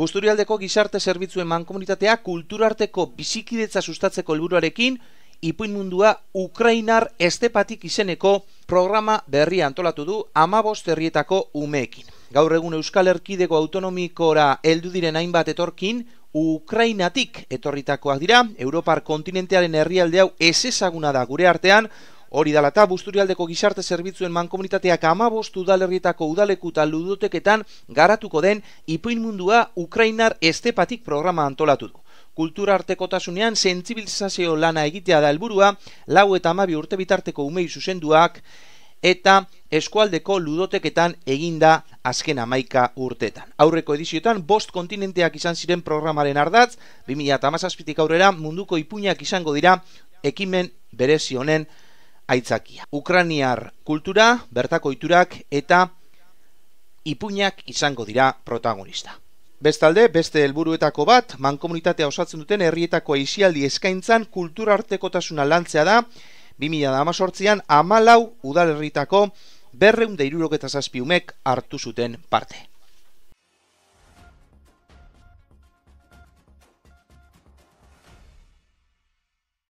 Busturialdeko gizarte zerbitzuen mankomunitatea komunitatea kulturarteko bizikidetza sustatzeko helburuarekin ipuin mundua Ukrainar estepatik izeneko programa berri antolatu du amabost herrietako umeekin. Gaur egun Euskal Herkideko autonomikora heldu diren hainbat etorkin, Ukrainatik etorritakoak dira, Europar kontinentearen herrialde hau ezezaguna da gure artean, Hori dala eta busturialdeko gizarte zerbitzuen mankomunitateak amabostu udalerrietako udaleku eta ludoteketan garatuko den ipuin mundua Ukrainar estepatik programa antolatu du. Kultura artekotasunean sentzibilizazio lana egitea da helburua, lau eta amabi urte bitarteko umei zuzenduak, eta eskualdeko ludoteketan eginda azken amaika urtetan. Aurreko ediziotan, bost kontinenteak izan ziren programaren ardatz, 2000 eta aurrera munduko ipuinak izango dira ekimen berezionen honen aitzakia. Ukraniar kultura, bertako iturak eta ipuñak izango dira protagonista. Bestalde, beste helburuetako bat, mankomunitatea osatzen duten herrietako aisialdi eskaintzan kulturartekotasuna lantzea da, 2018an amalau udalerritako berreunde irurok eta zazpiumek hartu zuten parte.